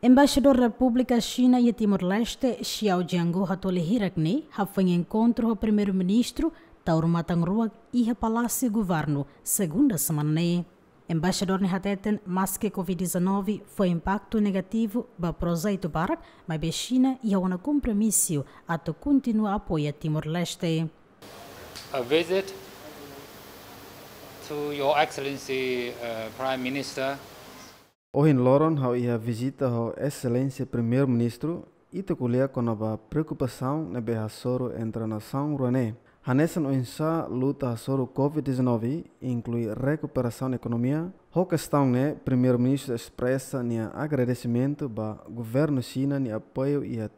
Embaixador da República China e Timor-Leste, Xiao Jiangu Hatole Hirakne, foi em encontro ao primeiro-ministro Tauro Matangruak e ao Palácio Governo, segunda semana. Embaixador Nihateten, mas que Covid-19 foi impacto negativo para o projeto Barak, mas a China e a compromisso a continuar a apoiar Timor-Leste. A visita, to Your Excellency uh, Prime Minister em Loron hau ia visita ao excelência primeiro-ministro e com a preocupação na beha entre a nação ruané. Hanesan oinsa luta soro COVID-19 inclui recuperação da economia. Ho questão né, primeiro-ministro expressa nia agradecimento ba governo China ni apoio e a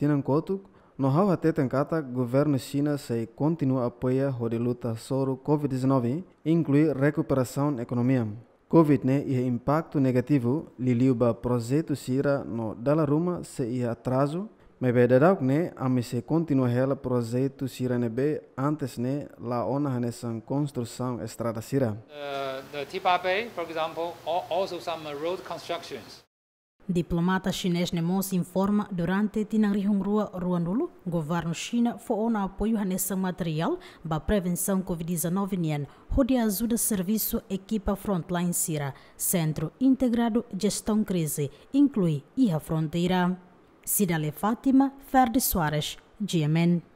No hau até tenkata, governo China se continua apoia apoiar a luta soro COVID-19 inclui recuperação da economia. COVID ne je impacto negativo li liuba projeto sira no dala ruma se ia atraso me be dadauk ne ami se continua hela projeto sira ne be antes ne la ona ne san construção estrada sira uh, the Tipape for example also some road constructions Diplomata chinês Nemo se informa durante Tinangrihung Rua Ruandulu, governo China foi na apoio a nesse material para prevenção Covid-19 nien, onde ajuda serviço equipa Frontline Sira, Centro Integrado Gestão Crise, inclui e a fronteira. Cidale Fátima, Ferdi Soares, GMN.